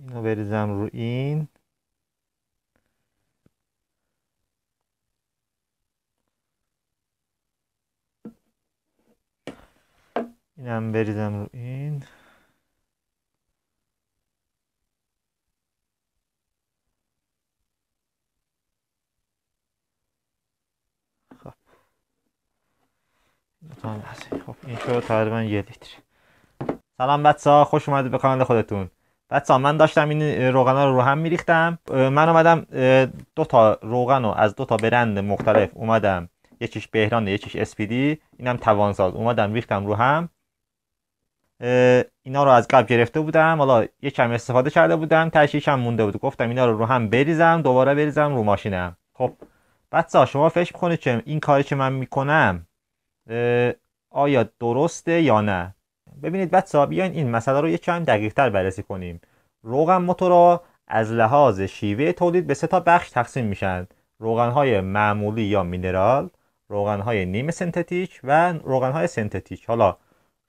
اینو بریزم رو این اینم بریزم رو این خب, خب، این شد تقریبا یه لیتر سلام بچه ها خوش اومدید به کانال خودتون بعد من داشتم این روغن رو رو هم میریختم من اومدم دو تا روغن رو از دو تا برند مختلف اومدم یکیش بهران یکیش اسپیدی اینم توانساز اومدم ریختم رو هم اینا رو از قبل گرفته بودم حالا یه استفاده کرده بودم تشیش هم مونده بود گفتم اینا رو رو هم بریزم دوباره بریزم رو ماشینم خب بچه شما فکر کنید که این کاری که من میکنم آیا درسته یا نه ببینید بچه بیاین این مسئله رو یه چند دقیق بررسی کنیم روغن موتورا از لحاظ شیوه تولید به سه تا بخش تقسیم میشن روغن های معمولی یا مینرال روغن های نیم سنتتیک و روغن های سنتتیک حالا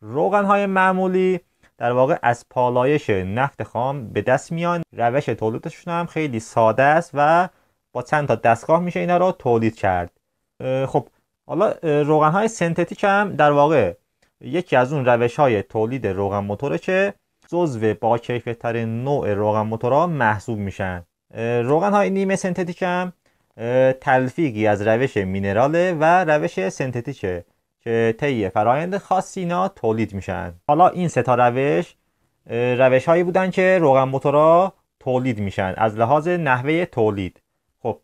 روغن های معمولی در واقع از پالایش نفت خام به دست میان روش تولیدشون هم خیلی ساده است و با چند تا دستگاه میشه اینا رو تولید کرد خب حالا روغن های سنتتیک هم در واقع یکی از اون روش های تولید روغن موتوره که جزو با کیفیت ترین نوع روغن موتورها محسوب میشن روغن های نیمه سنتتیک هم تلفیقی از روش مینراله و روش سنتتیکه که طی فرایند خاصی اینا تولید میشن حالا این سه تا روش روش هایی بودن که روغن موتورها تولید میشن از لحاظ نحوه تولید خب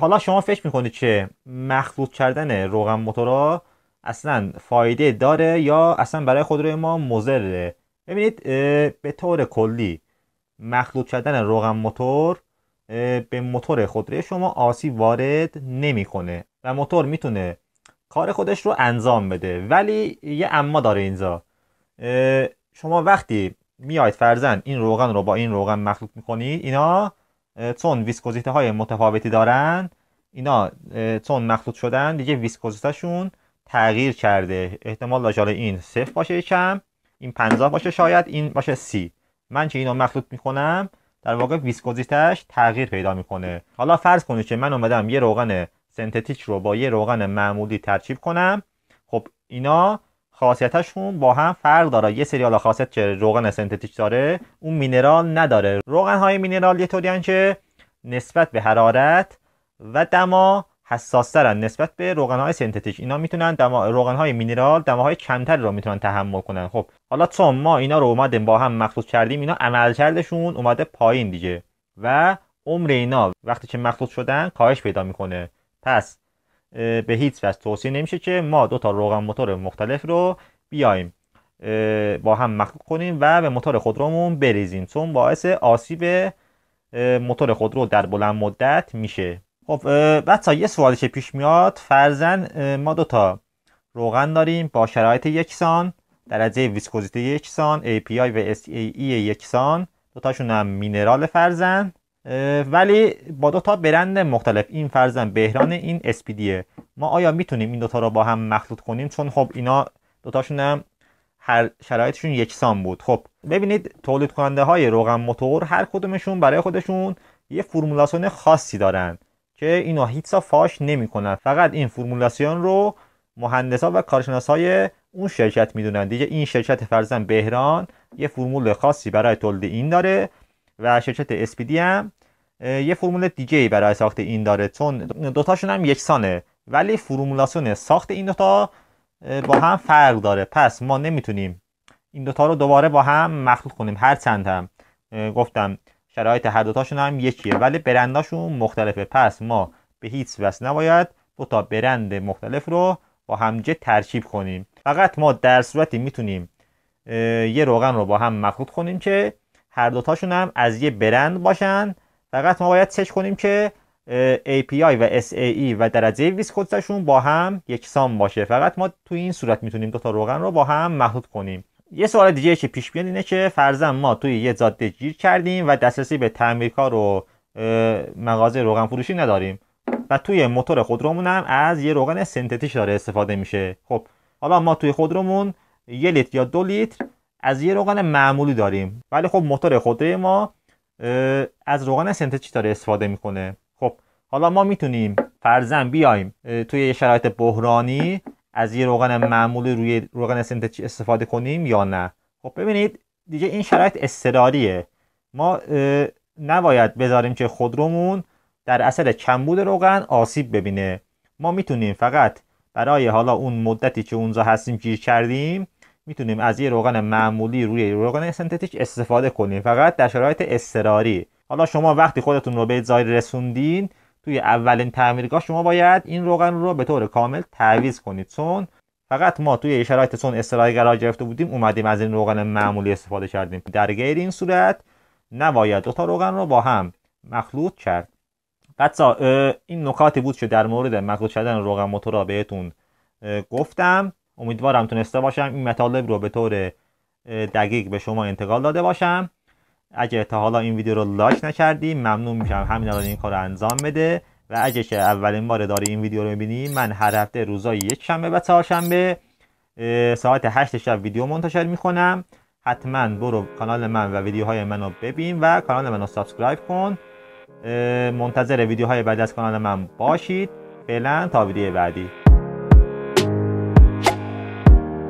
حالا شما فکر میکنید که مخلوط کردن روغن موتورها اصلا فایده داره یا اصلا برای خودروی ما مضره ببینید به طور کلی مخلوط شدن روغن موتور به موتور خودروی شما آسیب وارد نمیکنه و موتور میتونه کار خودش رو انجام بده ولی یه اما داره اینجا شما وقتی میاید فرزن این روغن رو با این روغن مخلوط میکنید اینا چون ویسکوزیته های متفاوتی دارن اینا چون مخلوط شدن دیگه ویسکوزیتهشون تغییر کرده احتمال داشت حالا این صفر باشه کم این 50 باشه شاید این باشه سی من که اینو مخلوط میکنم در واقع ویسکوزیتش تغییر پیدا میکنه حالا فرض کنید که من اومدم یه روغن سنتتیک رو با یه روغن معمولی ترکیب کنم خب اینا خاصیتشون با هم فرق داره یه سری حالا خاصیت که روغن سنتتیک داره اون مینرال نداره روغن های مینرال یه طوری که نسبت به حرارت و دما حساسترن نسبت به روغن های سنتتیک اینا میتونن روغن های مینرال های کمتری رو میتونن تحمل کنن خب حالا چون ما اینا رو اومدیم با هم مخلوط کردیم اینا عمل عملکردشون اومده پایین دیگه و عمر اینا وقتی که مخلوط شدن کاهش پیدا میکنه پس به هیچ وجه توصیه نمیشه که ما دو تا روغن موتور مختلف رو بیایم با هم مخلوط کنیم و به موتور خودرومون بریزیم چون باعث آسیب موتور خودرو در بلند مدت میشه خب بچه یه سوالی که پیش میاد فرزن ما دوتا روغن داریم با شرایط یکسان درجه ویسکوزیته یکسان API و SAE یکسان دوتاشون هم مینرال فرزن ولی با دو تا برند مختلف این فرزن بهران این اسپیدیه ما آیا میتونیم این دوتا رو با هم مخلوط کنیم چون خب اینا دوتاشون هم هر شرایطشون یکسان بود خب ببینید تولید کننده های روغن موتور هر کدومشون برای خودشون یه فرمولاسیون خاصی دارند. که اینو هیچ فاش نمیکنن فقط این فرمولاسیون رو مهندسا و کارشناس های اون شرکت میدونن دیگه این شرکت فرزن بهران یه فرمول خاصی برای تولد این داره و شرکت اسپیدی هم یه فرمول دیگه برای ساخت این داره چون دوتاشون هم یکسانه ولی فرمولاسیون ساخت این دوتا با هم فرق داره پس ما نمیتونیم این دوتا رو دوباره با هم مخلوط کنیم هر چند هم گفتم شرایط هر دوتاشون هم یکیه ولی برنداشون مختلفه پس ما به هیچ وجه نباید دو تا برند مختلف رو با همجه ترکیب کنیم فقط ما در صورتی میتونیم یه روغن رو با هم مخلوط کنیم که هر دوتاشون هم از یه برند باشن فقط ما باید چک کنیم که API و SAE و درجه ویسکوتشون با هم یکسان باشه فقط ما تو این صورت میتونیم دو تا روغن رو با هم مخلوط کنیم یه سوال دیگه که پیش بیاد اینه که فرضاً ما توی یه جاده گیر کردیم و دسترسی به تعمیرکار و مغازه روغن فروشی نداریم و توی موتور خودرومون هم از یه روغن سنتتیش داره استفاده میشه خب حالا ما توی خودرومون یه لیتر یا دو لیتر از یه روغن معمولی داریم ولی خب موتور خودروی ما از روغن سنتتیک داره استفاده میکنه خب حالا ما میتونیم فرزن بیایم توی شرایط بحرانی از یه روغن معمولی روی روغن سنتتیک استفاده کنیم یا نه خب ببینید دیگه این شرایط استراریه ما نباید بذاریم که خودرومون در اثر کمبود روغن آسیب ببینه ما میتونیم فقط برای حالا اون مدتی که اونجا هستیم گیر کردیم میتونیم از یه روغن معمولی روی روغن سنتتیک استفاده کنیم فقط در شرایط اضطراری حالا شما وقتی خودتون رو به رسوندین توی اولین تعمیرگاه شما باید این روغن رو به طور کامل تعویض کنید چون فقط ما توی شرایط سون استراحی قرار گرفته بودیم اومدیم از این روغن معمولی استفاده کردیم در غیر این صورت نباید دو تا روغن رو با هم مخلوط کرد بچا این نکاتی بود که در مورد مخلوط شدن روغن را بهتون گفتم امیدوارم تونسته باشم این مطالب رو به طور دقیق به شما انتقال داده باشم اگه تا حالا این ویدیو رو لایک نکردی ممنون میشم همین الان این کار رو انجام بده و اگه که اولین بار داری این ویدیو رو میبینی من هر هفته روزای یک شنبه و چهارشنبه ساعت 8 شب ویدیو منتشر میکنم حتما برو کانال من و ویدیوهای منو ببین و کانال منو سابسکرایب کن منتظر ویدیوهای بعد از کانال من باشید فعلا تا ویدیو بعدی